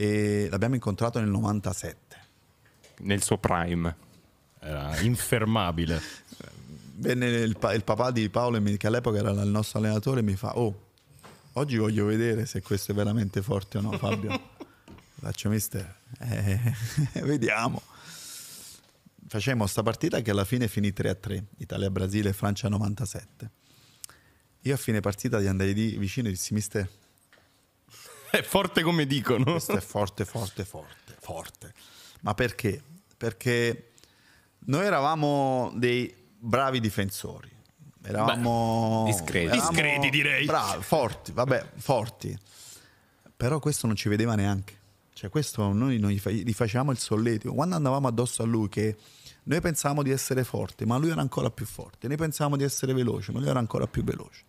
e l'abbiamo incontrato nel 97. Nel suo prime. Era infermabile. Venne il, pa- il, papà di Paolo che all'epoca era il nostro allenatore mi fa, oh, oggi voglio vedere se questo è veramente forte o no Fabio. Faccio mister, eh, vediamo. Facciamo questa partita che alla fine finì 3-3, Italia-Brasile, Francia 97. Io a fine partita gli andai lì vicino e dissi, mister, è forte come dicono. Questo è forte, forte, forte, forte. Ma perché? Perché noi eravamo dei bravi difensori. Eravamo Beh, discreti. Eravamo discreti, direi. Bravi, forti, vabbè, forti. Però questo non ci vedeva neanche. Cioè, questo noi non gli, facevamo il solletico. Quando andavamo addosso a lui che noi pensavamo di essere forti, ma lui era ancora più forte. Noi pensavamo di essere veloci, ma lui era ancora più veloce.